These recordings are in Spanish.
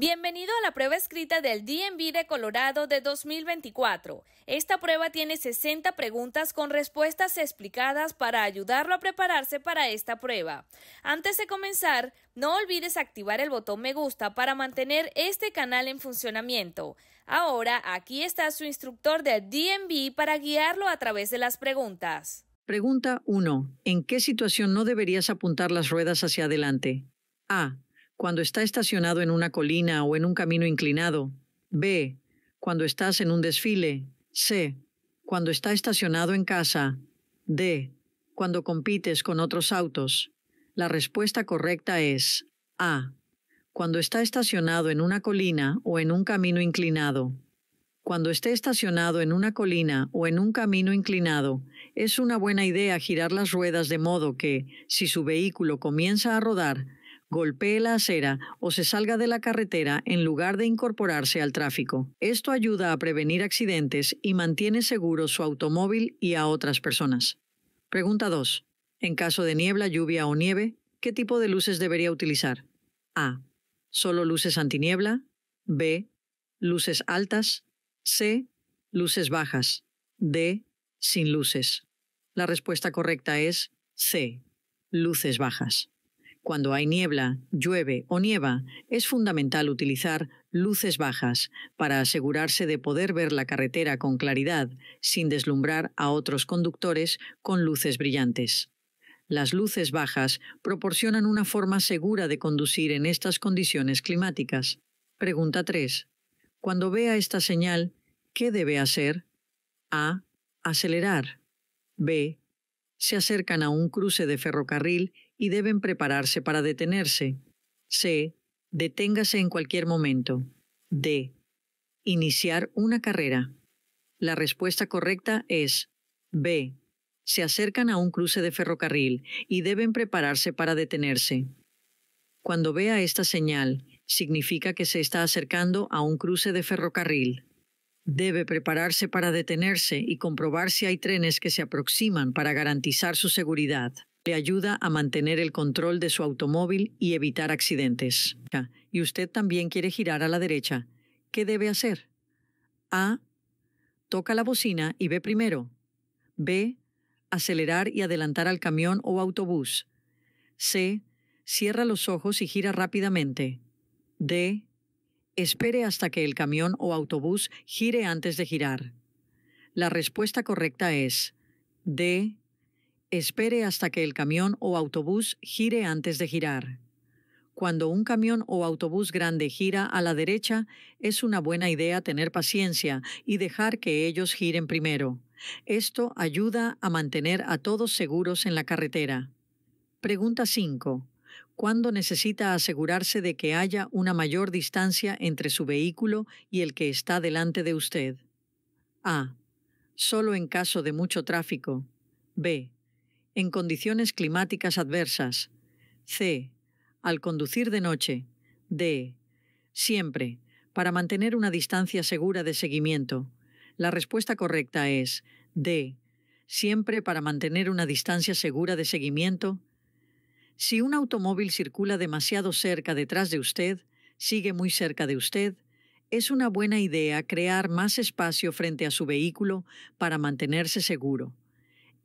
Bienvenido a la prueba escrita del DMV de Colorado de 2024. Esta prueba tiene 60 preguntas con respuestas explicadas para ayudarlo a prepararse para esta prueba. Antes de comenzar, no olvides activar el botón me gusta para mantener este canal en funcionamiento. Ahora, aquí está su instructor del DMV para guiarlo a través de las preguntas. Pregunta 1. ¿En qué situación no deberías apuntar las ruedas hacia adelante? A cuando está estacionado en una colina o en un camino inclinado. B. Cuando estás en un desfile. C. Cuando está estacionado en casa. D. Cuando compites con otros autos. La respuesta correcta es A. Cuando está estacionado en una colina o en un camino inclinado. Cuando esté estacionado en una colina o en un camino inclinado, es una buena idea girar las ruedas de modo que, si su vehículo comienza a rodar, golpee la acera o se salga de la carretera en lugar de incorporarse al tráfico. Esto ayuda a prevenir accidentes y mantiene seguro su automóvil y a otras personas. Pregunta 2. En caso de niebla, lluvia o nieve, ¿qué tipo de luces debería utilizar? A. Solo luces antiniebla. B. Luces altas. C. Luces bajas. D. Sin luces. La respuesta correcta es C. Luces bajas. Cuando hay niebla, llueve o nieva, es fundamental utilizar luces bajas para asegurarse de poder ver la carretera con claridad sin deslumbrar a otros conductores con luces brillantes. Las luces bajas proporcionan una forma segura de conducir en estas condiciones climáticas. Pregunta 3. Cuando vea esta señal, ¿qué debe hacer? A. Acelerar. B. Se acercan a un cruce de ferrocarril y deben prepararse para detenerse. C. Deténgase en cualquier momento. D. Iniciar una carrera. La respuesta correcta es B. Se acercan a un cruce de ferrocarril y deben prepararse para detenerse. Cuando vea esta señal, significa que se está acercando a un cruce de ferrocarril. Debe prepararse para detenerse y comprobar si hay trenes que se aproximan para garantizar su seguridad le ayuda a mantener el control de su automóvil y evitar accidentes. Ah, y usted también quiere girar a la derecha. ¿Qué debe hacer? A. Toca la bocina y ve primero. B. Acelerar y adelantar al camión o autobús. C. Cierra los ojos y gira rápidamente. D. Espere hasta que el camión o autobús gire antes de girar. La respuesta correcta es D. Espere hasta que el camión o autobús gire antes de girar. Cuando un camión o autobús grande gira a la derecha, es una buena idea tener paciencia y dejar que ellos giren primero. Esto ayuda a mantener a todos seguros en la carretera. Pregunta 5. ¿Cuándo necesita asegurarse de que haya una mayor distancia entre su vehículo y el que está delante de usted? A. Solo en caso de mucho tráfico. B en condiciones climáticas adversas. C. Al conducir de noche. D. Siempre, para mantener una distancia segura de seguimiento. La respuesta correcta es D. Siempre para mantener una distancia segura de seguimiento. Si un automóvil circula demasiado cerca detrás de usted, sigue muy cerca de usted, es una buena idea crear más espacio frente a su vehículo para mantenerse seguro.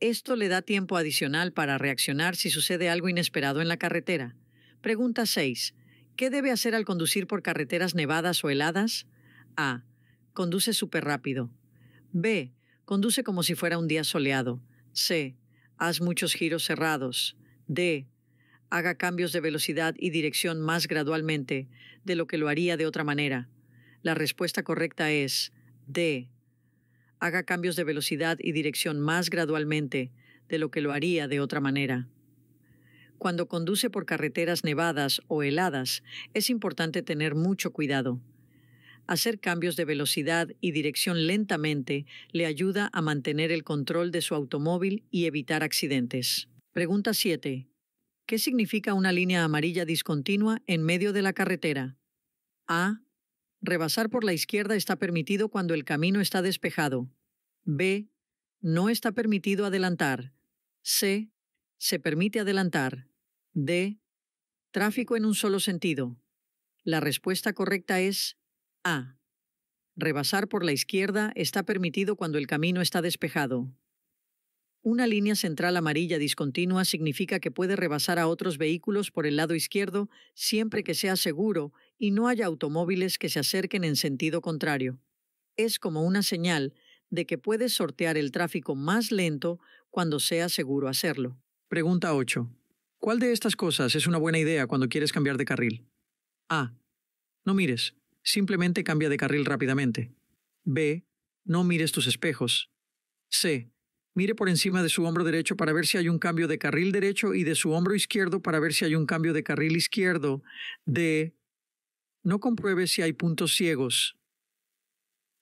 Esto le da tiempo adicional para reaccionar si sucede algo inesperado en la carretera. Pregunta 6. ¿Qué debe hacer al conducir por carreteras nevadas o heladas? A. Conduce súper rápido. B. Conduce como si fuera un día soleado. C. Haz muchos giros cerrados. D. Haga cambios de velocidad y dirección más gradualmente de lo que lo haría de otra manera. La respuesta correcta es D haga cambios de velocidad y dirección más gradualmente de lo que lo haría de otra manera. Cuando conduce por carreteras nevadas o heladas, es importante tener mucho cuidado. Hacer cambios de velocidad y dirección lentamente le ayuda a mantener el control de su automóvil y evitar accidentes. Pregunta 7. ¿Qué significa una línea amarilla discontinua en medio de la carretera? A. Rebasar por la izquierda está permitido cuando el camino está despejado. B. No está permitido adelantar. C. Se permite adelantar. D. Tráfico en un solo sentido. La respuesta correcta es A. Rebasar por la izquierda está permitido cuando el camino está despejado. Una línea central amarilla discontinua significa que puede rebasar a otros vehículos por el lado izquierdo siempre que sea seguro y no haya automóviles que se acerquen en sentido contrario. Es como una señal de que puedes sortear el tráfico más lento cuando sea seguro hacerlo. Pregunta 8. ¿Cuál de estas cosas es una buena idea cuando quieres cambiar de carril? A. No mires. Simplemente cambia de carril rápidamente. B. No mires tus espejos. C. Mire por encima de su hombro derecho para ver si hay un cambio de carril derecho y de su hombro izquierdo para ver si hay un cambio de carril izquierdo. D. No compruebe si hay puntos ciegos.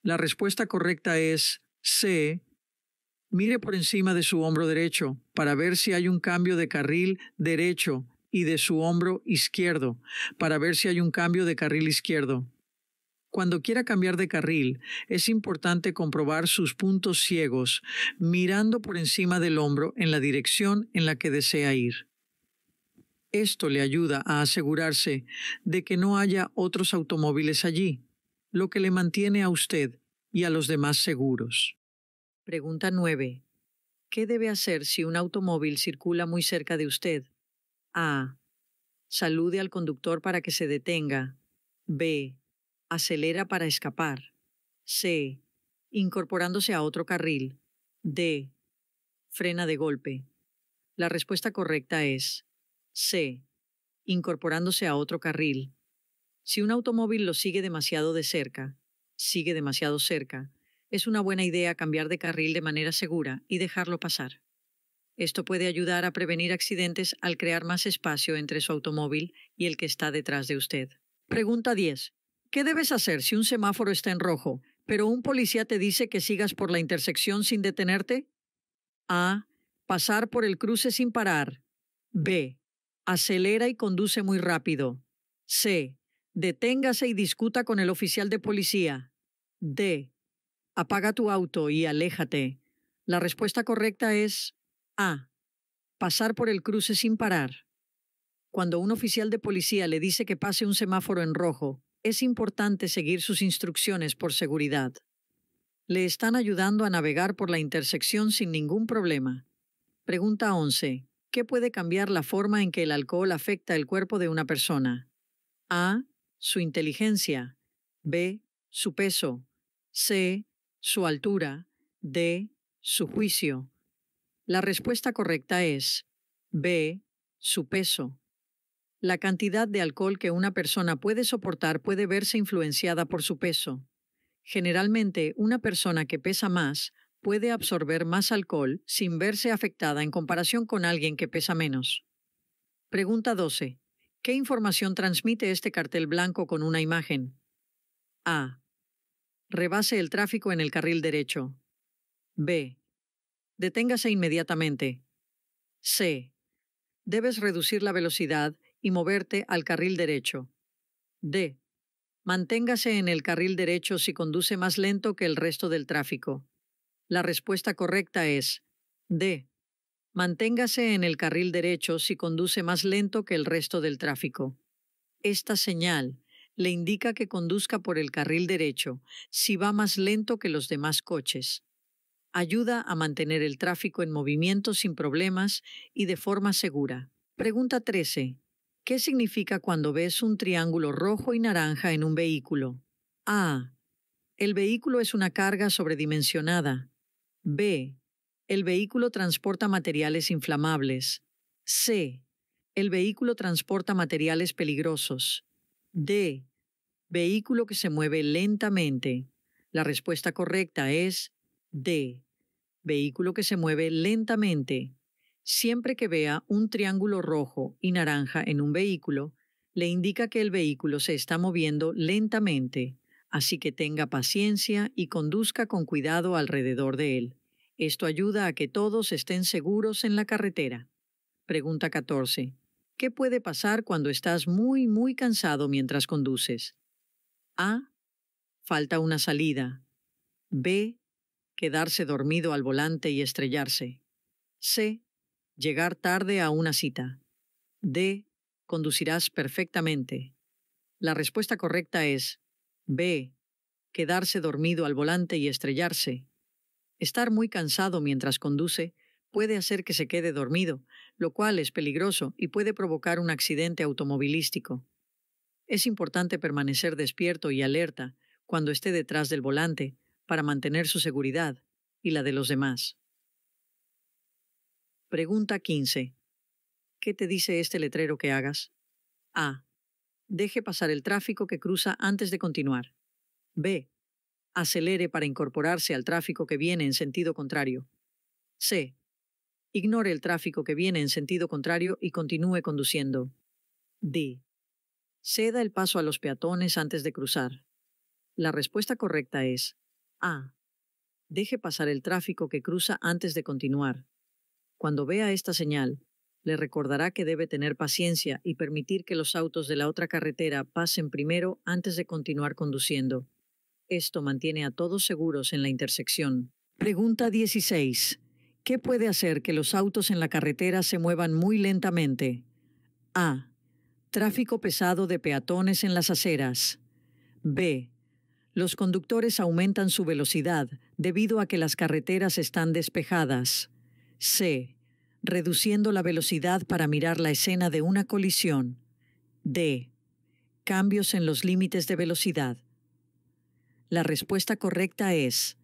La respuesta correcta es C. Mire por encima de su hombro derecho para ver si hay un cambio de carril derecho y de su hombro izquierdo para ver si hay un cambio de carril izquierdo. Cuando quiera cambiar de carril, es importante comprobar sus puntos ciegos, mirando por encima del hombro en la dirección en la que desea ir. Esto le ayuda a asegurarse de que no haya otros automóviles allí lo que le mantiene a usted y a los demás seguros. Pregunta 9. ¿Qué debe hacer si un automóvil circula muy cerca de usted? A. Salude al conductor para que se detenga. B. Acelera para escapar. C. Incorporándose a otro carril. D. Frena de golpe. La respuesta correcta es C. Incorporándose a otro carril. Si un automóvil lo sigue demasiado de cerca, sigue demasiado cerca, es una buena idea cambiar de carril de manera segura y dejarlo pasar. Esto puede ayudar a prevenir accidentes al crear más espacio entre su automóvil y el que está detrás de usted. Pregunta 10. ¿Qué debes hacer si un semáforo está en rojo, pero un policía te dice que sigas por la intersección sin detenerte? A. Pasar por el cruce sin parar. B. Acelera y conduce muy rápido. C. Deténgase y discuta con el oficial de policía. D. Apaga tu auto y aléjate. La respuesta correcta es A. Pasar por el cruce sin parar. Cuando un oficial de policía le dice que pase un semáforo en rojo, es importante seguir sus instrucciones por seguridad. Le están ayudando a navegar por la intersección sin ningún problema. Pregunta 11. ¿Qué puede cambiar la forma en que el alcohol afecta el cuerpo de una persona? A su inteligencia, B, su peso, C, su altura, D, su juicio. La respuesta correcta es B, su peso. La cantidad de alcohol que una persona puede soportar puede verse influenciada por su peso. Generalmente, una persona que pesa más puede absorber más alcohol sin verse afectada en comparación con alguien que pesa menos. Pregunta 12. ¿Qué información transmite este cartel blanco con una imagen? A. Rebase el tráfico en el carril derecho. B. Deténgase inmediatamente. C. Debes reducir la velocidad y moverte al carril derecho. D. Manténgase en el carril derecho si conduce más lento que el resto del tráfico. La respuesta correcta es D. Manténgase en el carril derecho si conduce más lento que el resto del tráfico. Esta señal le indica que conduzca por el carril derecho si va más lento que los demás coches. Ayuda a mantener el tráfico en movimiento sin problemas y de forma segura. Pregunta 13. ¿Qué significa cuando ves un triángulo rojo y naranja en un vehículo? A. El vehículo es una carga sobredimensionada. B. El vehículo transporta materiales inflamables. C. El vehículo transporta materiales peligrosos. D. Vehículo que se mueve lentamente. La respuesta correcta es D. Vehículo que se mueve lentamente. Siempre que vea un triángulo rojo y naranja en un vehículo, le indica que el vehículo se está moviendo lentamente, así que tenga paciencia y conduzca con cuidado alrededor de él. Esto ayuda a que todos estén seguros en la carretera. Pregunta 14. ¿Qué puede pasar cuando estás muy, muy cansado mientras conduces? A. Falta una salida. B. Quedarse dormido al volante y estrellarse. C. Llegar tarde a una cita. D. Conducirás perfectamente. La respuesta correcta es B. Quedarse dormido al volante y estrellarse. Estar muy cansado mientras conduce puede hacer que se quede dormido, lo cual es peligroso y puede provocar un accidente automovilístico. Es importante permanecer despierto y alerta cuando esté detrás del volante para mantener su seguridad y la de los demás. Pregunta 15. ¿Qué te dice este letrero que hagas? A. Deje pasar el tráfico que cruza antes de continuar. B acelere para incorporarse al tráfico que viene en sentido contrario. C. Ignore el tráfico que viene en sentido contrario y continúe conduciendo. D. Ceda el paso a los peatones antes de cruzar. La respuesta correcta es A. Deje pasar el tráfico que cruza antes de continuar. Cuando vea esta señal, le recordará que debe tener paciencia y permitir que los autos de la otra carretera pasen primero antes de continuar conduciendo. Esto mantiene a todos seguros en la intersección. Pregunta 16. ¿Qué puede hacer que los autos en la carretera se muevan muy lentamente? A. Tráfico pesado de peatones en las aceras. B. Los conductores aumentan su velocidad debido a que las carreteras están despejadas. C. Reduciendo la velocidad para mirar la escena de una colisión. D. Cambios en los límites de velocidad. La respuesta correcta es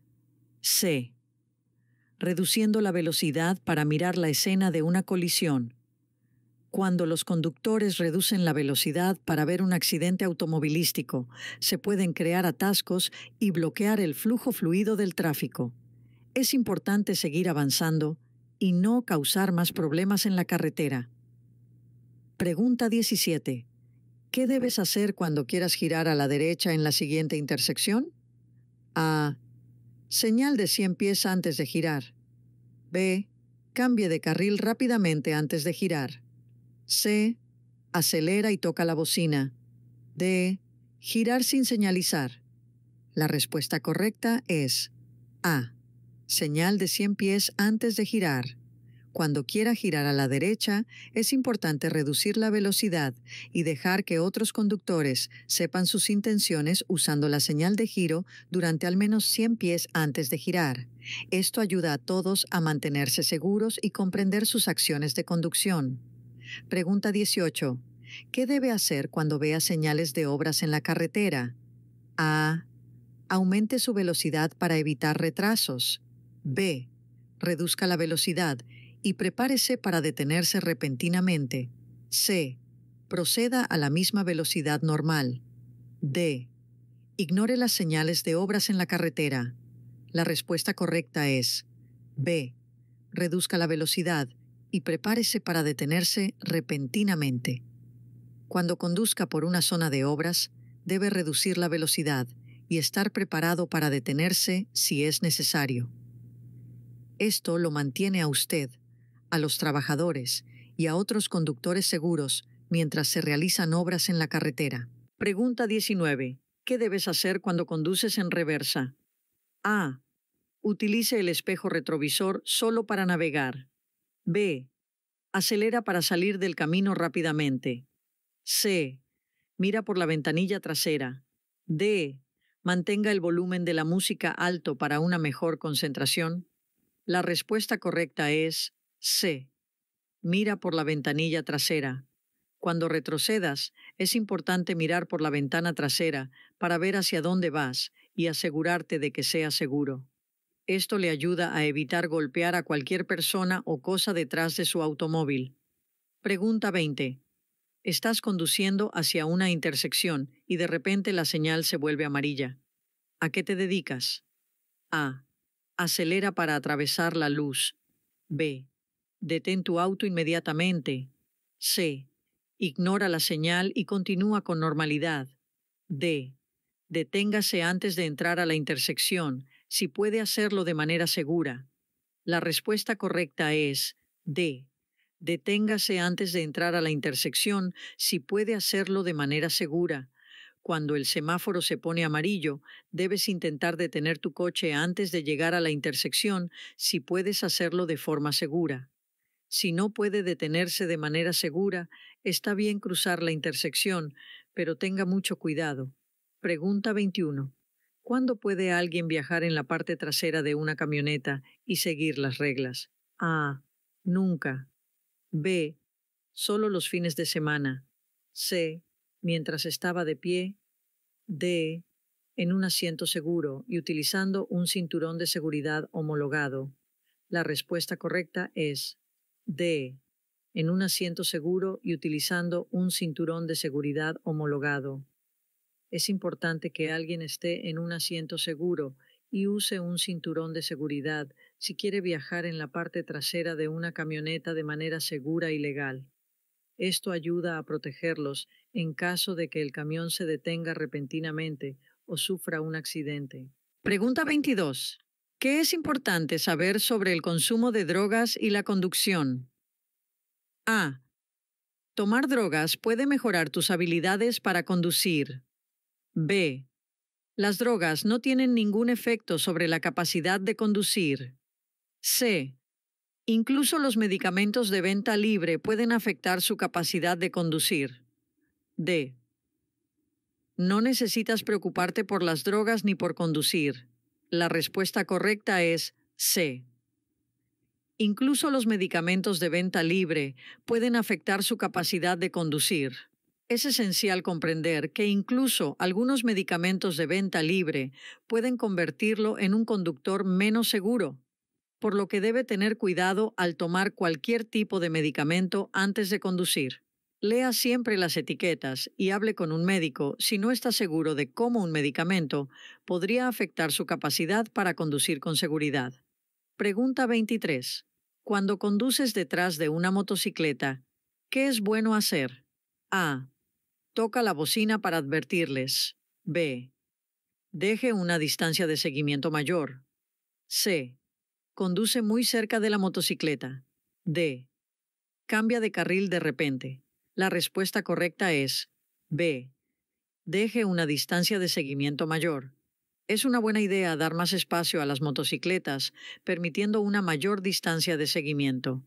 C. Reduciendo la velocidad para mirar la escena de una colisión. Cuando los conductores reducen la velocidad para ver un accidente automovilístico, se pueden crear atascos y bloquear el flujo fluido del tráfico. Es importante seguir avanzando y no causar más problemas en la carretera. Pregunta 17. ¿Qué debes hacer cuando quieras girar a la derecha en la siguiente intersección? A. Señal de 100 pies antes de girar. B. Cambie de carril rápidamente antes de girar. C. Acelera y toca la bocina. D. Girar sin señalizar. La respuesta correcta es A. Señal de 100 pies antes de girar. Cuando quiera girar a la derecha, es importante reducir la velocidad y dejar que otros conductores sepan sus intenciones usando la señal de giro durante al menos 100 pies antes de girar. Esto ayuda a todos a mantenerse seguros y comprender sus acciones de conducción. Pregunta 18. ¿Qué debe hacer cuando vea señales de obras en la carretera? A. Aumente su velocidad para evitar retrasos. B. Reduzca la velocidad y prepárese para detenerse repentinamente. C. Proceda a la misma velocidad normal. D. Ignore las señales de obras en la carretera. La respuesta correcta es B. Reduzca la velocidad y prepárese para detenerse repentinamente. Cuando conduzca por una zona de obras, debe reducir la velocidad y estar preparado para detenerse si es necesario. Esto lo mantiene a usted a los trabajadores y a otros conductores seguros mientras se realizan obras en la carretera. Pregunta 19. ¿Qué debes hacer cuando conduces en reversa? A. Utilice el espejo retrovisor solo para navegar. B. Acelera para salir del camino rápidamente. C. Mira por la ventanilla trasera. D. Mantenga el volumen de la música alto para una mejor concentración. La respuesta correcta es C. Mira por la ventanilla trasera. Cuando retrocedas, es importante mirar por la ventana trasera para ver hacia dónde vas y asegurarte de que sea seguro. Esto le ayuda a evitar golpear a cualquier persona o cosa detrás de su automóvil. Pregunta 20. Estás conduciendo hacia una intersección y de repente la señal se vuelve amarilla. ¿A qué te dedicas? A. Acelera para atravesar la luz. B. Detén tu auto inmediatamente. C. Ignora la señal y continúa con normalidad. D. Deténgase antes de entrar a la intersección, si puede hacerlo de manera segura. La respuesta correcta es D. Deténgase antes de entrar a la intersección si puede hacerlo de manera segura. Cuando el semáforo se pone amarillo, debes intentar detener tu coche antes de llegar a la intersección si puedes hacerlo de forma segura. Si no puede detenerse de manera segura, está bien cruzar la intersección, pero tenga mucho cuidado. Pregunta 21. ¿Cuándo puede alguien viajar en la parte trasera de una camioneta y seguir las reglas? A. Nunca. B. Solo los fines de semana. C. Mientras estaba de pie. D. En un asiento seguro y utilizando un cinturón de seguridad homologado. La respuesta correcta es D. En un asiento seguro y utilizando un cinturón de seguridad homologado. Es importante que alguien esté en un asiento seguro y use un cinturón de seguridad si quiere viajar en la parte trasera de una camioneta de manera segura y legal. Esto ayuda a protegerlos en caso de que el camión se detenga repentinamente o sufra un accidente. Pregunta 22. ¿Qué es importante saber sobre el consumo de drogas y la conducción? A. Tomar drogas puede mejorar tus habilidades para conducir. B. Las drogas no tienen ningún efecto sobre la capacidad de conducir. C. Incluso los medicamentos de venta libre pueden afectar su capacidad de conducir. D. No necesitas preocuparte por las drogas ni por conducir. La respuesta correcta es C. Incluso los medicamentos de venta libre pueden afectar su capacidad de conducir. Es esencial comprender que incluso algunos medicamentos de venta libre pueden convertirlo en un conductor menos seguro, por lo que debe tener cuidado al tomar cualquier tipo de medicamento antes de conducir. Lea siempre las etiquetas y hable con un médico si no está seguro de cómo un medicamento podría afectar su capacidad para conducir con seguridad. Pregunta 23. Cuando conduces detrás de una motocicleta, ¿qué es bueno hacer? A. Toca la bocina para advertirles. B. Deje una distancia de seguimiento mayor. C. Conduce muy cerca de la motocicleta. D. Cambia de carril de repente. La respuesta correcta es B. Deje una distancia de seguimiento mayor. Es una buena idea dar más espacio a las motocicletas, permitiendo una mayor distancia de seguimiento.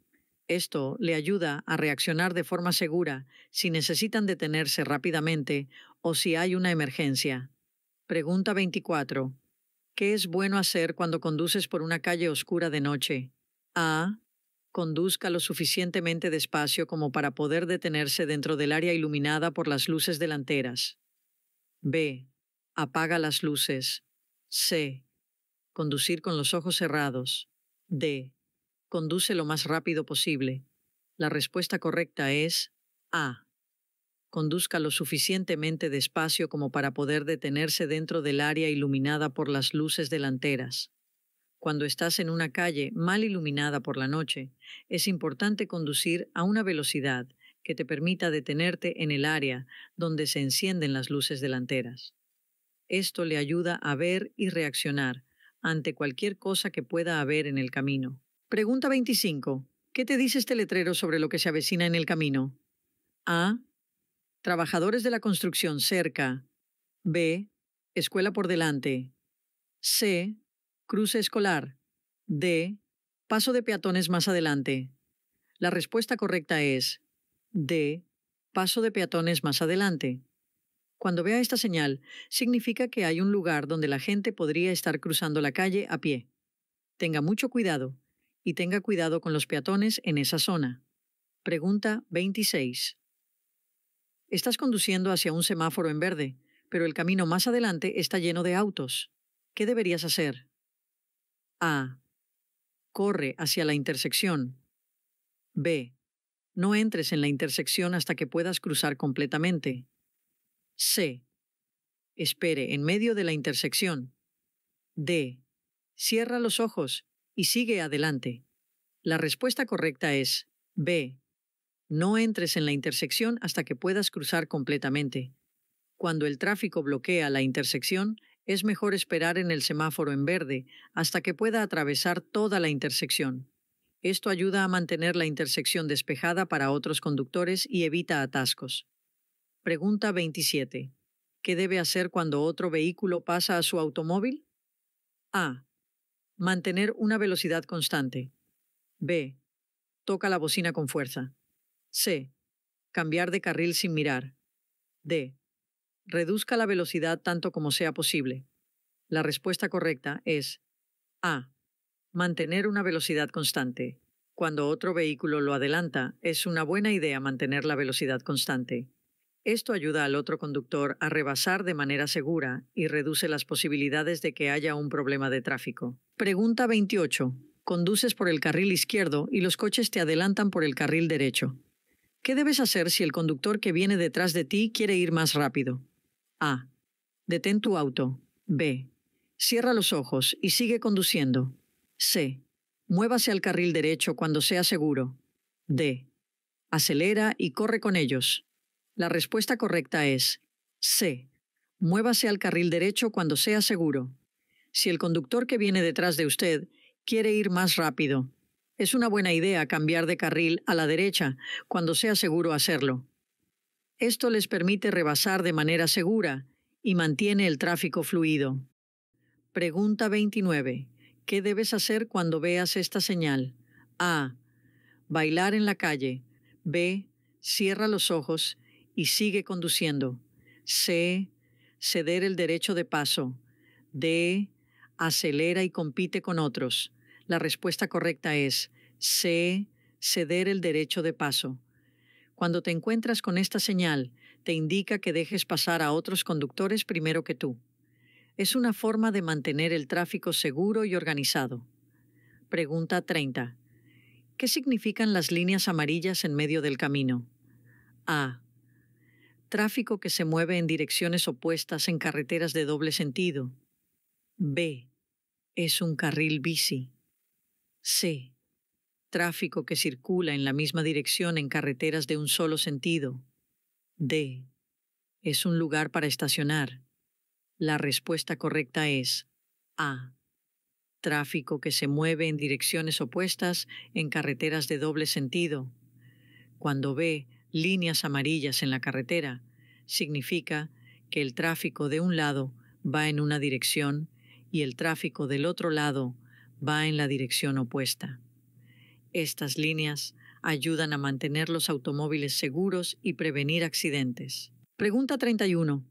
Esto le ayuda a reaccionar de forma segura si necesitan detenerse rápidamente o si hay una emergencia. Pregunta 24. ¿Qué es bueno hacer cuando conduces por una calle oscura de noche? A conduzca lo suficientemente despacio como para poder detenerse dentro del área iluminada por las luces delanteras. B. Apaga las luces. C. Conducir con los ojos cerrados. D. Conduce lo más rápido posible. La respuesta correcta es A. Conduzca lo suficientemente despacio como para poder detenerse dentro del área iluminada por las luces delanteras. Cuando estás en una calle mal iluminada por la noche, es importante conducir a una velocidad que te permita detenerte en el área donde se encienden las luces delanteras. Esto le ayuda a ver y reaccionar ante cualquier cosa que pueda haber en el camino. Pregunta 25. ¿Qué te dice este letrero sobre lo que se avecina en el camino? A. Trabajadores de la construcción cerca. B. Escuela por delante. C. Cruce escolar. D. Paso de peatones más adelante. La respuesta correcta es D. Paso de peatones más adelante. Cuando vea esta señal, significa que hay un lugar donde la gente podría estar cruzando la calle a pie. Tenga mucho cuidado y tenga cuidado con los peatones en esa zona. Pregunta 26. Estás conduciendo hacia un semáforo en verde, pero el camino más adelante está lleno de autos. ¿Qué deberías hacer? A. Corre hacia la intersección. B. No entres en la intersección hasta que puedas cruzar completamente. C. Espere en medio de la intersección. D. Cierra los ojos y sigue adelante. La respuesta correcta es B. No entres en la intersección hasta que puedas cruzar completamente. Cuando el tráfico bloquea la intersección, es mejor esperar en el semáforo en verde hasta que pueda atravesar toda la intersección. Esto ayuda a mantener la intersección despejada para otros conductores y evita atascos. Pregunta 27. ¿Qué debe hacer cuando otro vehículo pasa a su automóvil? A. Mantener una velocidad constante. B. Toca la bocina con fuerza. C. Cambiar de carril sin mirar. D. Reduzca la velocidad tanto como sea posible. La respuesta correcta es A. Mantener una velocidad constante. Cuando otro vehículo lo adelanta, es una buena idea mantener la velocidad constante. Esto ayuda al otro conductor a rebasar de manera segura y reduce las posibilidades de que haya un problema de tráfico. Pregunta 28. Conduces por el carril izquierdo y los coches te adelantan por el carril derecho. ¿Qué debes hacer si el conductor que viene detrás de ti quiere ir más rápido? A. Detén tu auto. B. Cierra los ojos y sigue conduciendo. C. Muévase al carril derecho cuando sea seguro. D. Acelera y corre con ellos. La respuesta correcta es C. Muévase al carril derecho cuando sea seguro. Si el conductor que viene detrás de usted quiere ir más rápido, es una buena idea cambiar de carril a la derecha cuando sea seguro hacerlo. Esto les permite rebasar de manera segura y mantiene el tráfico fluido. Pregunta 29. ¿Qué debes hacer cuando veas esta señal? A. Bailar en la calle. B. Cierra los ojos y sigue conduciendo. C. Ceder el derecho de paso. D. Acelera y compite con otros. La respuesta correcta es C. Ceder el derecho de paso. Cuando te encuentras con esta señal, te indica que dejes pasar a otros conductores primero que tú. Es una forma de mantener el tráfico seguro y organizado. Pregunta 30. ¿Qué significan las líneas amarillas en medio del camino? A. Tráfico que se mueve en direcciones opuestas en carreteras de doble sentido. B. Es un carril bici. C tráfico que circula en la misma dirección en carreteras de un solo sentido. D. Es un lugar para estacionar. La respuesta correcta es A. Tráfico que se mueve en direcciones opuestas en carreteras de doble sentido. Cuando ve líneas amarillas en la carretera, significa que el tráfico de un lado va en una dirección y el tráfico del otro lado va en la dirección opuesta. Estas líneas ayudan a mantener los automóviles seguros y prevenir accidentes. Pregunta 31.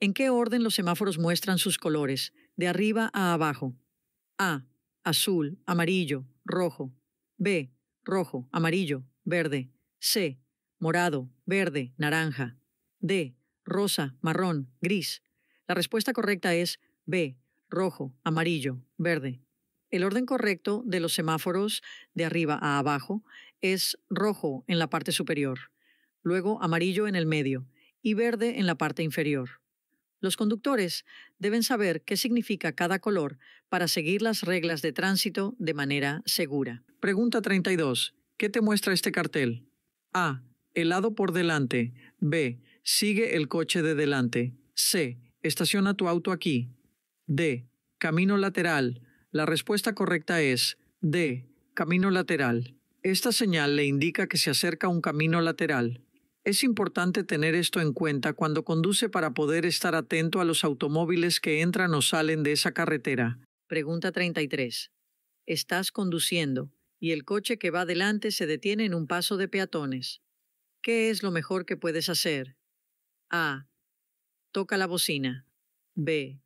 ¿En qué orden los semáforos muestran sus colores, de arriba a abajo? A. Azul, amarillo, rojo. B. Rojo, amarillo, verde. C. Morado, verde, naranja. D. Rosa, marrón, gris. La respuesta correcta es B. Rojo, amarillo, verde. El orden correcto de los semáforos de arriba a abajo es rojo en la parte superior, luego amarillo en el medio y verde en la parte inferior. Los conductores deben saber qué significa cada color para seguir las reglas de tránsito de manera segura. Pregunta 32. ¿Qué te muestra este cartel? A. Helado por delante. B. Sigue el coche de delante. C. Estaciona tu auto aquí. D. Camino lateral. La respuesta correcta es D. Camino lateral. Esta señal le indica que se acerca un camino lateral. Es importante tener esto en cuenta cuando conduce para poder estar atento a los automóviles que entran o salen de esa carretera. Pregunta 33. Estás conduciendo y el coche que va delante se detiene en un paso de peatones. ¿Qué es lo mejor que puedes hacer? A. Toca la bocina. B.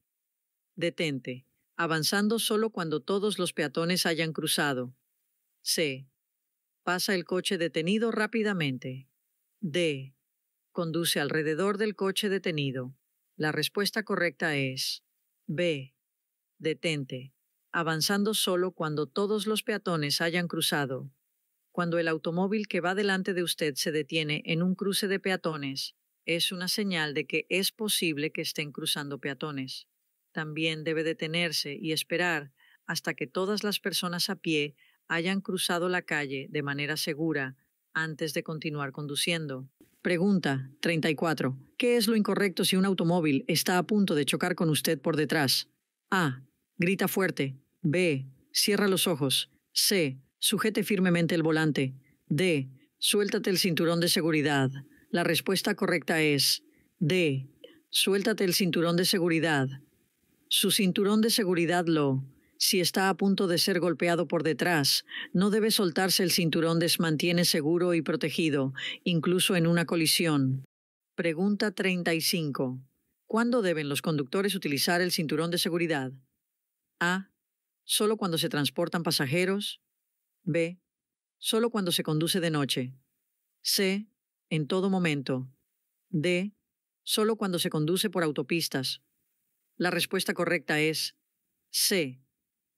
Detente avanzando solo cuando todos los peatones hayan cruzado. C. Pasa el coche detenido rápidamente. D. Conduce alrededor del coche detenido. La respuesta correcta es B. Detente, avanzando solo cuando todos los peatones hayan cruzado. Cuando el automóvil que va delante de usted se detiene en un cruce de peatones, es una señal de que es posible que estén cruzando peatones también debe detenerse y esperar hasta que todas las personas a pie hayan cruzado la calle de manera segura antes de continuar conduciendo. Pregunta 34. ¿Qué es lo incorrecto si un automóvil está a punto de chocar con usted por detrás? A. Grita fuerte. B. Cierra los ojos. C. Sujete firmemente el volante. D. Suéltate el cinturón de seguridad. La respuesta correcta es D. Suéltate el cinturón de seguridad. Su cinturón de seguridad lo... Si está a punto de ser golpeado por detrás, no debe soltarse el cinturón, desmantiene seguro y protegido, incluso en una colisión. Pregunta 35. ¿Cuándo deben los conductores utilizar el cinturón de seguridad? A. Solo cuando se transportan pasajeros. B. Solo cuando se conduce de noche. C. En todo momento. D. Solo cuando se conduce por autopistas. La respuesta correcta es C.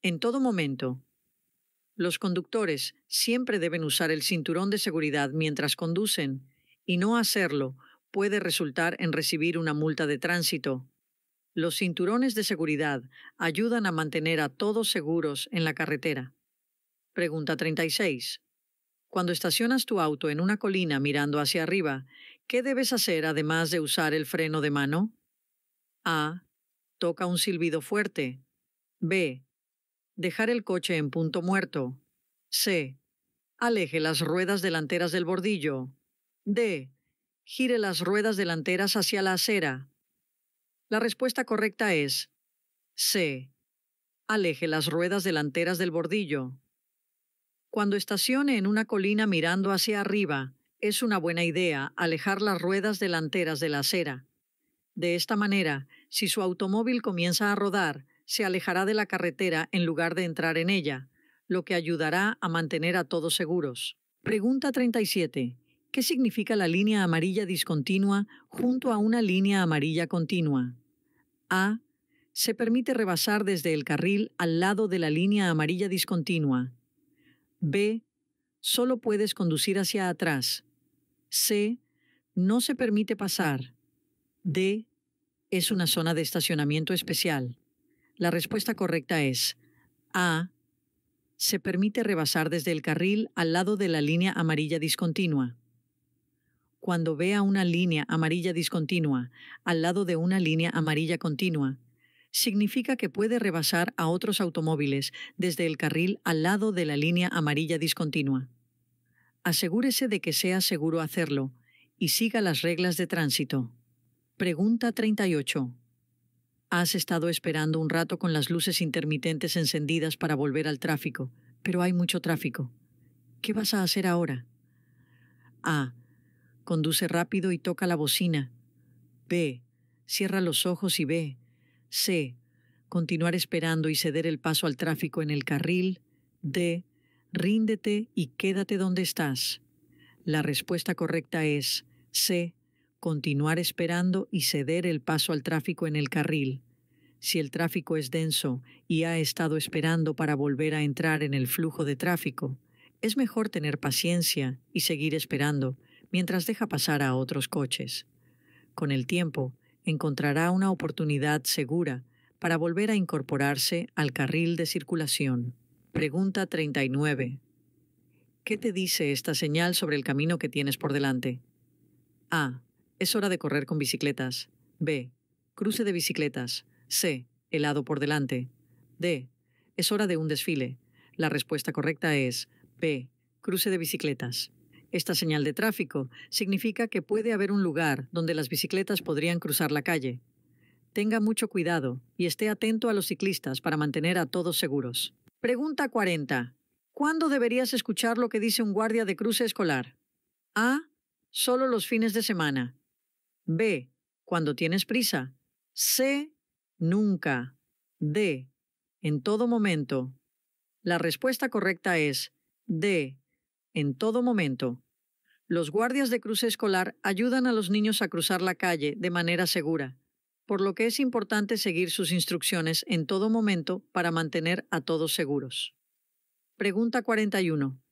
En todo momento. Los conductores siempre deben usar el cinturón de seguridad mientras conducen, y no hacerlo puede resultar en recibir una multa de tránsito. Los cinturones de seguridad ayudan a mantener a todos seguros en la carretera. Pregunta 36. Cuando estacionas tu auto en una colina mirando hacia arriba, ¿qué debes hacer además de usar el freno de mano? A. Toca un silbido fuerte. B. Dejar el coche en punto muerto. C. Aleje las ruedas delanteras del bordillo. D. Gire las ruedas delanteras hacia la acera. La respuesta correcta es C. Aleje las ruedas delanteras del bordillo. Cuando estacione en una colina mirando hacia arriba, es una buena idea alejar las ruedas delanteras de la acera. De esta manera, si su automóvil comienza a rodar, se alejará de la carretera en lugar de entrar en ella, lo que ayudará a mantener a todos seguros. Pregunta 37. ¿Qué significa la línea amarilla discontinua junto a una línea amarilla continua? A. Se permite rebasar desde el carril al lado de la línea amarilla discontinua. B. Solo puedes conducir hacia atrás. C. No se permite pasar. D. Es una zona de estacionamiento especial. La respuesta correcta es A. Se permite rebasar desde el carril al lado de la línea amarilla discontinua. Cuando vea una línea amarilla discontinua al lado de una línea amarilla continua, significa que puede rebasar a otros automóviles desde el carril al lado de la línea amarilla discontinua. Asegúrese de que sea seguro hacerlo y siga las reglas de tránsito. Pregunta 38. Has estado esperando un rato con las luces intermitentes encendidas para volver al tráfico, pero hay mucho tráfico. ¿Qué vas a hacer ahora? A. Conduce rápido y toca la bocina. B. Cierra los ojos y ve. C. Continuar esperando y ceder el paso al tráfico en el carril. D. Ríndete y quédate donde estás. La respuesta correcta es C continuar esperando y ceder el paso al tráfico en el carril. Si el tráfico es denso y ha estado esperando para volver a entrar en el flujo de tráfico, es mejor tener paciencia y seguir esperando mientras deja pasar a otros coches. Con el tiempo, encontrará una oportunidad segura para volver a incorporarse al carril de circulación. Pregunta 39. ¿Qué te dice esta señal sobre el camino que tienes por delante? A. Es hora de correr con bicicletas. B. Cruce de bicicletas. C. Helado por delante. D. Es hora de un desfile. La respuesta correcta es B. Cruce de bicicletas. Esta señal de tráfico significa que puede haber un lugar donde las bicicletas podrían cruzar la calle. Tenga mucho cuidado y esté atento a los ciclistas para mantener a todos seguros. Pregunta 40. ¿Cuándo deberías escuchar lo que dice un guardia de cruce escolar? A. Solo los fines de semana. B. Cuando tienes prisa. C. Nunca. D. En todo momento. La respuesta correcta es D. En todo momento. Los guardias de cruce escolar ayudan a los niños a cruzar la calle de manera segura, por lo que es importante seguir sus instrucciones en todo momento para mantener a todos seguros. Pregunta 41.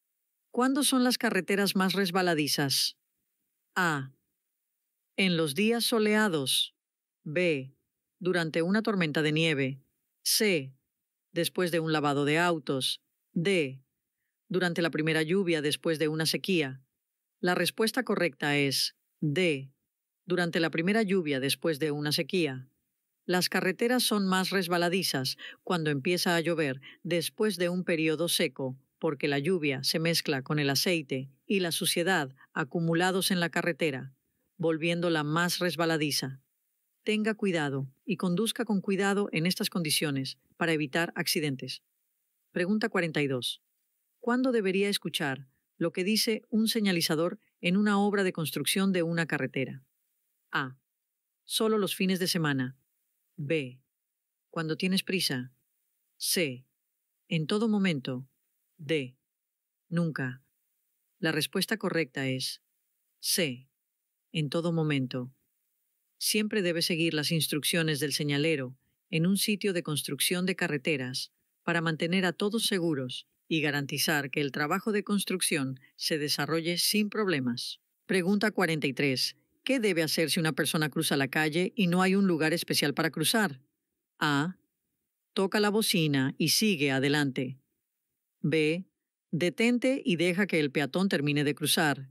¿Cuándo son las carreteras más resbaladizas? A. En los días soleados. B. Durante una tormenta de nieve. C. Después de un lavado de autos. D. Durante la primera lluvia después de una sequía. La respuesta correcta es D. Durante la primera lluvia después de una sequía. Las carreteras son más resbaladizas cuando empieza a llover después de un periodo seco, porque la lluvia se mezcla con el aceite y la suciedad acumulados en la carretera volviéndola más resbaladiza. Tenga cuidado y conduzca con cuidado en estas condiciones para evitar accidentes. Pregunta 42. ¿Cuándo debería escuchar lo que dice un señalizador en una obra de construcción de una carretera? A. Solo los fines de semana. B. Cuando tienes prisa. C. En todo momento. D. Nunca. La respuesta correcta es C en todo momento. Siempre debe seguir las instrucciones del señalero en un sitio de construcción de carreteras para mantener a todos seguros y garantizar que el trabajo de construcción se desarrolle sin problemas. Pregunta 43. ¿Qué debe hacer si una persona cruza la calle y no hay un lugar especial para cruzar? A. Toca la bocina y sigue adelante. B. Detente y deja que el peatón termine de cruzar.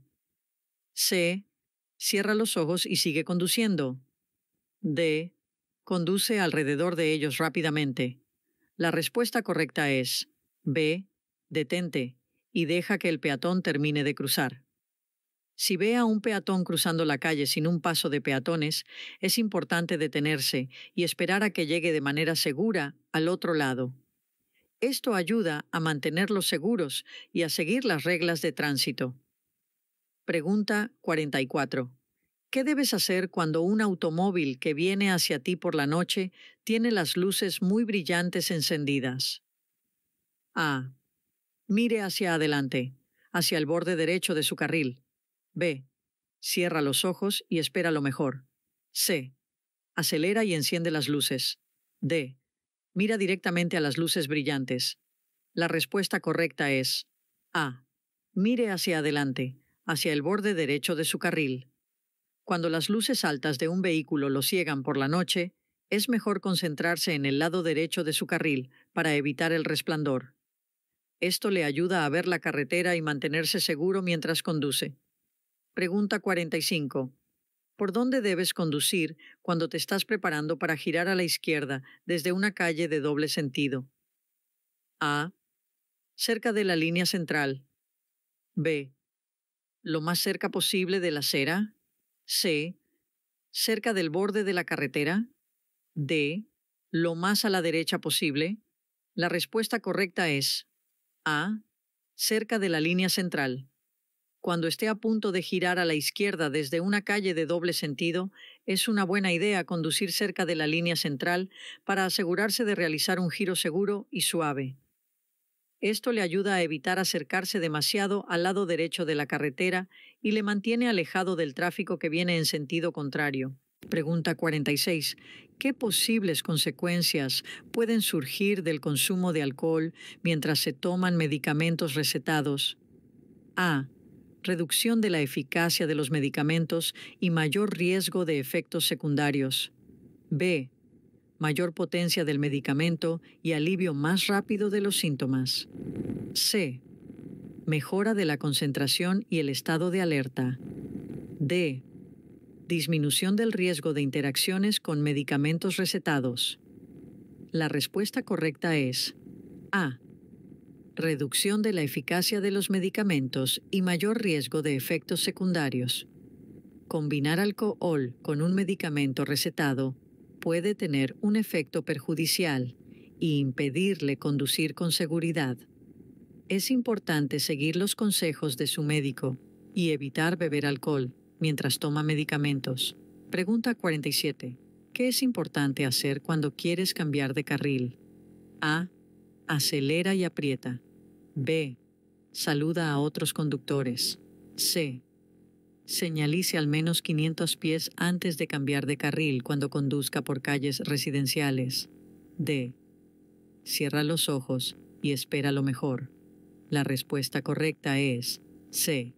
C. Cierra los ojos y sigue conduciendo. D. Conduce alrededor de ellos rápidamente. La respuesta correcta es B. Detente y deja que el peatón termine de cruzar. Si ve a un peatón cruzando la calle sin un paso de peatones, es importante detenerse y esperar a que llegue de manera segura al otro lado. Esto ayuda a mantenerlos seguros y a seguir las reglas de tránsito. Pregunta 44. ¿Qué debes hacer cuando un automóvil que viene hacia ti por la noche tiene las luces muy brillantes encendidas? A. Mire hacia adelante, hacia el borde derecho de su carril. B. Cierra los ojos y espera lo mejor. C. Acelera y enciende las luces. D. Mira directamente a las luces brillantes. La respuesta correcta es A. Mire hacia adelante hacia el borde derecho de su carril. Cuando las luces altas de un vehículo lo ciegan por la noche, es mejor concentrarse en el lado derecho de su carril para evitar el resplandor. Esto le ayuda a ver la carretera y mantenerse seguro mientras conduce. Pregunta 45. ¿Por dónde debes conducir cuando te estás preparando para girar a la izquierda desde una calle de doble sentido? A. Cerca de la línea central. B lo más cerca posible de la acera. C. Cerca del borde de la carretera. D. Lo más a la derecha posible. La respuesta correcta es A. Cerca de la línea central. Cuando esté a punto de girar a la izquierda desde una calle de doble sentido, es una buena idea conducir cerca de la línea central para asegurarse de realizar un giro seguro y suave. Esto le ayuda a evitar acercarse demasiado al lado derecho de la carretera y le mantiene alejado del tráfico que viene en sentido contrario. Pregunta 46. ¿Qué posibles consecuencias pueden surgir del consumo de alcohol mientras se toman medicamentos recetados? A. Reducción de la eficacia de los medicamentos y mayor riesgo de efectos secundarios. B mayor potencia del medicamento y alivio más rápido de los síntomas. C. Mejora de la concentración y el estado de alerta. D. Disminución del riesgo de interacciones con medicamentos recetados. La respuesta correcta es A. Reducción de la eficacia de los medicamentos y mayor riesgo de efectos secundarios. Combinar alcohol con un medicamento recetado puede tener un efecto perjudicial y impedirle conducir con seguridad. Es importante seguir los consejos de su médico y evitar beber alcohol mientras toma medicamentos. Pregunta 47. ¿Qué es importante hacer cuando quieres cambiar de carril? A. Acelera y aprieta. B. Saluda a otros conductores. C. Señalice al menos 500 pies antes de cambiar de carril cuando conduzca por calles residenciales. D. Cierra los ojos y espera lo mejor. La respuesta correcta es C.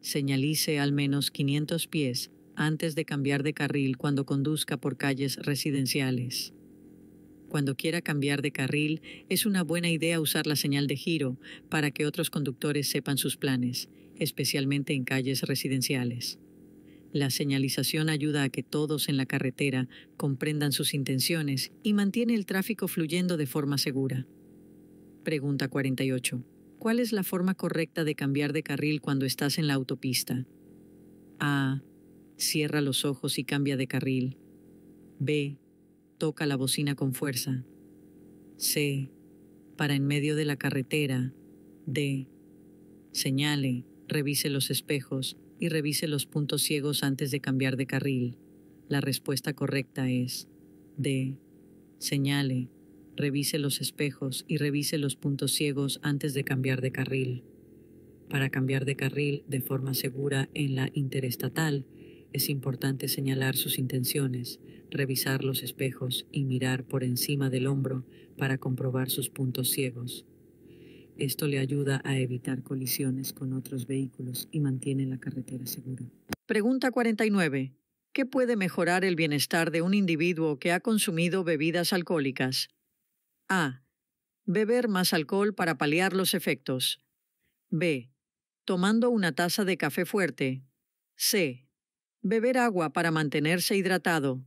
Señalice al menos 500 pies antes de cambiar de carril cuando conduzca por calles residenciales. Cuando quiera cambiar de carril, es una buena idea usar la señal de giro para que otros conductores sepan sus planes especialmente en calles residenciales. La señalización ayuda a que todos en la carretera comprendan sus intenciones y mantiene el tráfico fluyendo de forma segura. Pregunta 48. ¿Cuál es la forma correcta de cambiar de carril cuando estás en la autopista? A. Cierra los ojos y cambia de carril. B. Toca la bocina con fuerza. C. Para en medio de la carretera. D. Señale. Revise los espejos y revise los puntos ciegos antes de cambiar de carril. La respuesta correcta es D. Señale, revise los espejos y revise los puntos ciegos antes de cambiar de carril. Para cambiar de carril de forma segura en la interestatal, es importante señalar sus intenciones, revisar los espejos y mirar por encima del hombro para comprobar sus puntos ciegos. Esto le ayuda a evitar colisiones con otros vehículos y mantiene la carretera segura. Pregunta 49. ¿Qué puede mejorar el bienestar de un individuo que ha consumido bebidas alcohólicas? A. Beber más alcohol para paliar los efectos. B. Tomando una taza de café fuerte. C. Beber agua para mantenerse hidratado.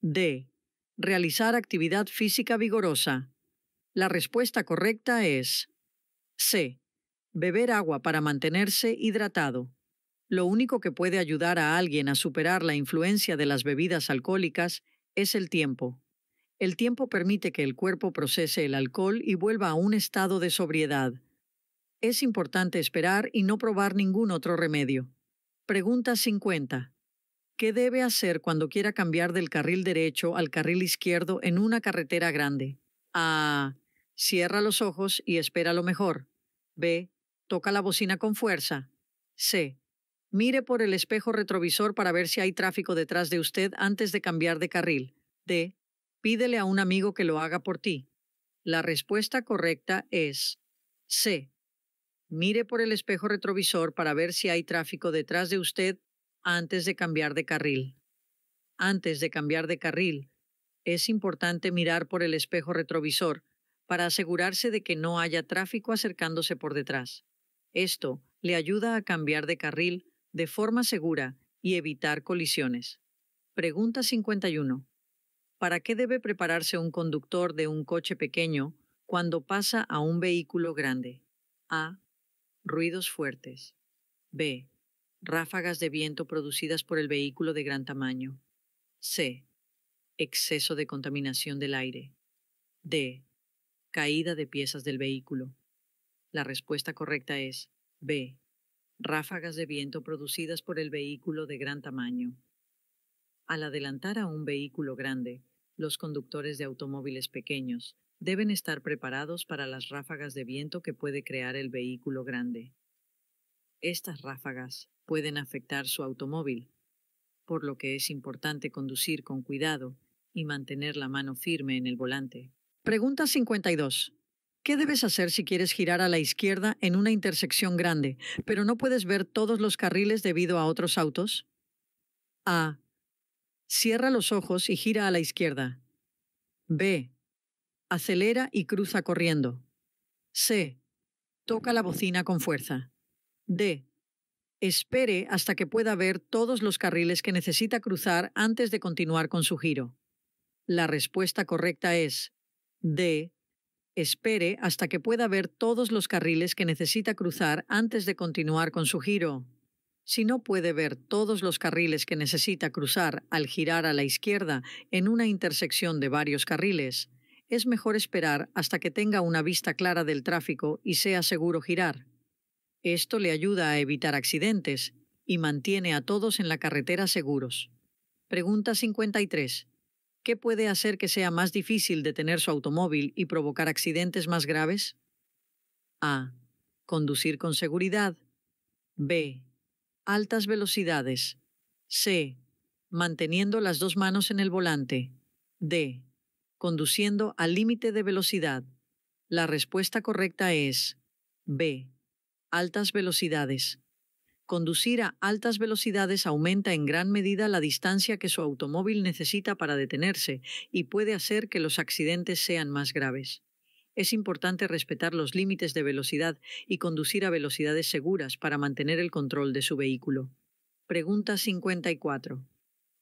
D. Realizar actividad física vigorosa. La respuesta correcta es C. Beber agua para mantenerse hidratado. Lo único que puede ayudar a alguien a superar la influencia de las bebidas alcohólicas es el tiempo. El tiempo permite que el cuerpo procese el alcohol y vuelva a un estado de sobriedad. Es importante esperar y no probar ningún otro remedio. Pregunta 50. ¿Qué debe hacer cuando quiera cambiar del carril derecho al carril izquierdo en una carretera grande? A. Cierra los ojos y espera lo mejor. B. Toca la bocina con fuerza. C. Mire por el espejo retrovisor para ver si hay tráfico detrás de usted antes de cambiar de carril. D. Pídele a un amigo que lo haga por ti. La respuesta correcta es C. Mire por el espejo retrovisor para ver si hay tráfico detrás de usted antes de cambiar de carril. Antes de cambiar de carril, es importante mirar por el espejo retrovisor para asegurarse de que no haya tráfico acercándose por detrás. Esto le ayuda a cambiar de carril de forma segura y evitar colisiones. Pregunta 51. ¿Para qué debe prepararse un conductor de un coche pequeño cuando pasa a un vehículo grande? A. Ruidos fuertes. B. Ráfagas de viento producidas por el vehículo de gran tamaño. C. Exceso de contaminación del aire. D. Caída de piezas del vehículo. La respuesta correcta es B. Ráfagas de viento producidas por el vehículo de gran tamaño. Al adelantar a un vehículo grande, los conductores de automóviles pequeños deben estar preparados para las ráfagas de viento que puede crear el vehículo grande. Estas ráfagas pueden afectar su automóvil, por lo que es importante conducir con cuidado y mantener la mano firme en el volante. Pregunta 52. ¿Qué debes hacer si quieres girar a la izquierda en una intersección grande, pero no puedes ver todos los carriles debido a otros autos? A. Cierra los ojos y gira a la izquierda. B. Acelera y cruza corriendo. C. Toca la bocina con fuerza. D. Espere hasta que pueda ver todos los carriles que necesita cruzar antes de continuar con su giro. La respuesta correcta es D. Espere hasta que pueda ver todos los carriles que necesita cruzar antes de continuar con su giro. Si no puede ver todos los carriles que necesita cruzar al girar a la izquierda en una intersección de varios carriles, es mejor esperar hasta que tenga una vista clara del tráfico y sea seguro girar. Esto le ayuda a evitar accidentes y mantiene a todos en la carretera seguros. Pregunta 53. ¿qué puede hacer que sea más difícil detener su automóvil y provocar accidentes más graves? A. Conducir con seguridad. B. Altas velocidades. C. Manteniendo las dos manos en el volante. D. Conduciendo al límite de velocidad. La respuesta correcta es B. Altas velocidades. Conducir a altas velocidades aumenta en gran medida la distancia que su automóvil necesita para detenerse y puede hacer que los accidentes sean más graves. Es importante respetar los límites de velocidad y conducir a velocidades seguras para mantener el control de su vehículo. Pregunta 54.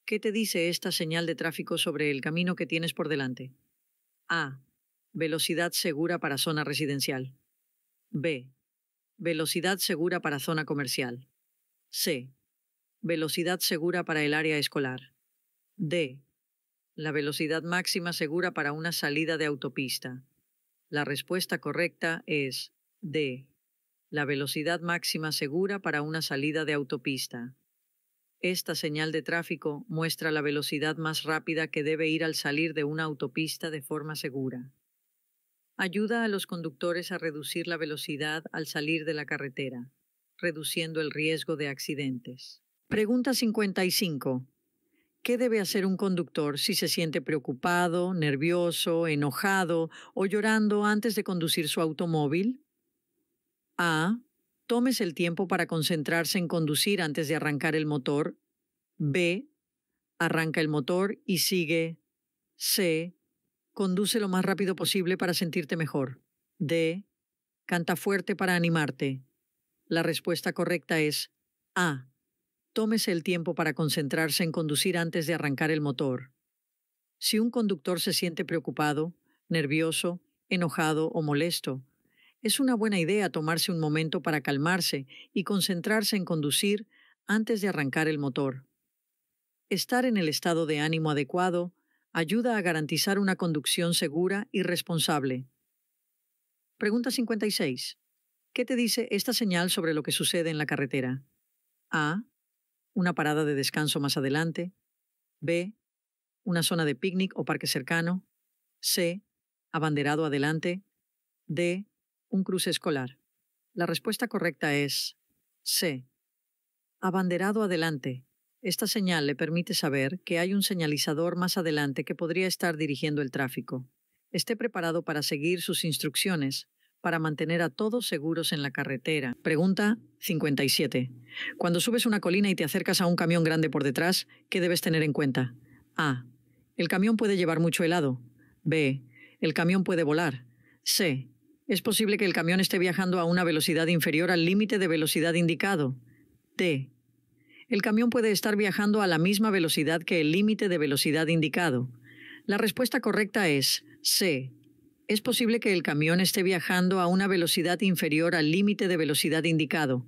¿Qué te dice esta señal de tráfico sobre el camino que tienes por delante? A. Velocidad segura para zona residencial. B. Velocidad segura para zona comercial. C. Velocidad segura para el área escolar. D. La velocidad máxima segura para una salida de autopista. La respuesta correcta es D. La velocidad máxima segura para una salida de autopista. Esta señal de tráfico muestra la velocidad más rápida que debe ir al salir de una autopista de forma segura. Ayuda a los conductores a reducir la velocidad al salir de la carretera reduciendo el riesgo de accidentes. Pregunta 55. ¿Qué debe hacer un conductor si se siente preocupado, nervioso, enojado o llorando antes de conducir su automóvil? A. tomes el tiempo para concentrarse en conducir antes de arrancar el motor. B. Arranca el motor y sigue. C. Conduce lo más rápido posible para sentirte mejor. D. Canta fuerte para animarte. La respuesta correcta es A. Tómese el tiempo para concentrarse en conducir antes de arrancar el motor. Si un conductor se siente preocupado, nervioso, enojado o molesto, es una buena idea tomarse un momento para calmarse y concentrarse en conducir antes de arrancar el motor. Estar en el estado de ánimo adecuado ayuda a garantizar una conducción segura y responsable. Pregunta 56. ¿Qué te dice esta señal sobre lo que sucede en la carretera? A. Una parada de descanso más adelante. B. Una zona de picnic o parque cercano. C. Abanderado adelante. D. Un cruce escolar. La respuesta correcta es C. Abanderado adelante. Esta señal le permite saber que hay un señalizador más adelante que podría estar dirigiendo el tráfico. Esté preparado para seguir sus instrucciones, para mantener a todos seguros en la carretera. Pregunta 57. Cuando subes una colina y te acercas a un camión grande por detrás, ¿qué debes tener en cuenta? A. El camión puede llevar mucho helado. B. El camión puede volar. C. Es posible que el camión esté viajando a una velocidad inferior al límite de velocidad indicado. D. El camión puede estar viajando a la misma velocidad que el límite de velocidad indicado. La respuesta correcta es C es posible que el camión esté viajando a una velocidad inferior al límite de velocidad indicado.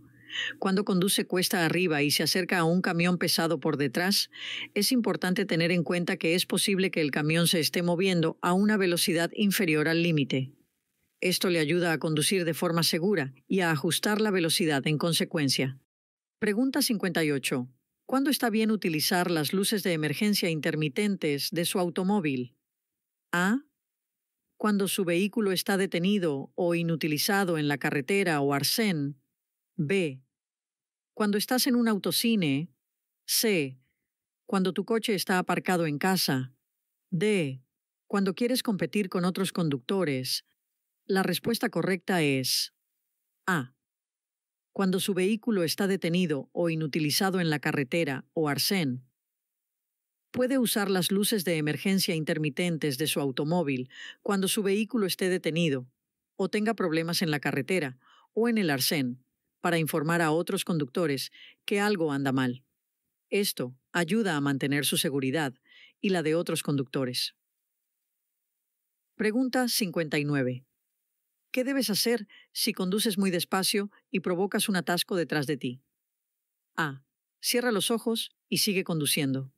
Cuando conduce cuesta arriba y se acerca a un camión pesado por detrás, es importante tener en cuenta que es posible que el camión se esté moviendo a una velocidad inferior al límite. Esto le ayuda a conducir de forma segura y a ajustar la velocidad en consecuencia. Pregunta 58. ¿Cuándo está bien utilizar las luces de emergencia intermitentes de su automóvil? A cuando su vehículo está detenido o inutilizado en la carretera o arsén. B. Cuando estás en un autocine. C. Cuando tu coche está aparcado en casa. D. Cuando quieres competir con otros conductores. La respuesta correcta es A. Cuando su vehículo está detenido o inutilizado en la carretera o arsén puede usar las luces de emergencia intermitentes de su automóvil cuando su vehículo esté detenido o tenga problemas en la carretera o en el arsén para informar a otros conductores que algo anda mal. Esto ayuda a mantener su seguridad y la de otros conductores. Pregunta 59. ¿Qué debes hacer si conduces muy despacio y provocas un atasco detrás de ti? A. Cierra los ojos y sigue conduciendo.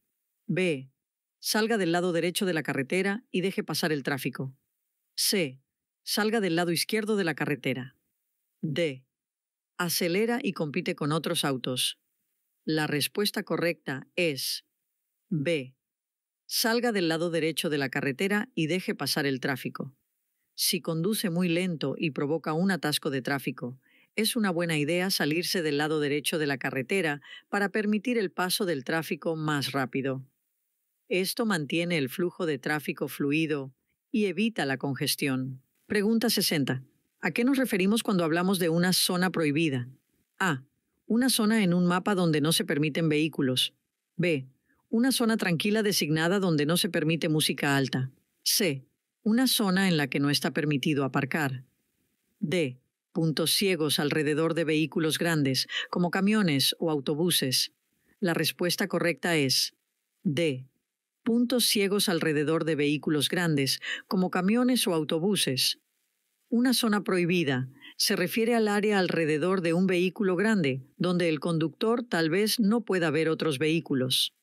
B. Salga del lado derecho de la carretera y deje pasar el tráfico. C. Salga del lado izquierdo de la carretera. D. Acelera y compite con otros autos. La respuesta correcta es B. Salga del lado derecho de la carretera y deje pasar el tráfico. Si conduce muy lento y provoca un atasco de tráfico, es una buena idea salirse del lado derecho de la carretera para permitir el paso del tráfico más rápido. Esto mantiene el flujo de tráfico fluido y evita la congestión. Pregunta 60. ¿A qué nos referimos cuando hablamos de una zona prohibida? A. Una zona en un mapa donde no se permiten vehículos. B. Una zona tranquila designada donde no se permite música alta. C. Una zona en la que no está permitido aparcar. D. Puntos ciegos alrededor de vehículos grandes, como camiones o autobuses. La respuesta correcta es D puntos ciegos alrededor de vehículos grandes, como camiones o autobuses. Una zona prohibida se refiere al área alrededor de un vehículo grande, donde el conductor tal vez no pueda ver otros vehículos.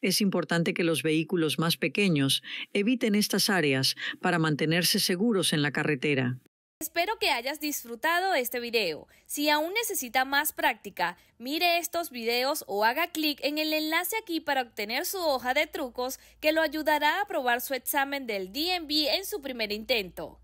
Es importante que los vehículos más pequeños eviten estas áreas para mantenerse seguros en la carretera. Espero que hayas disfrutado este video. Si aún necesita más práctica, mire estos videos o haga clic en el enlace aquí para obtener su hoja de trucos que lo ayudará a aprobar su examen del DNB en su primer intento.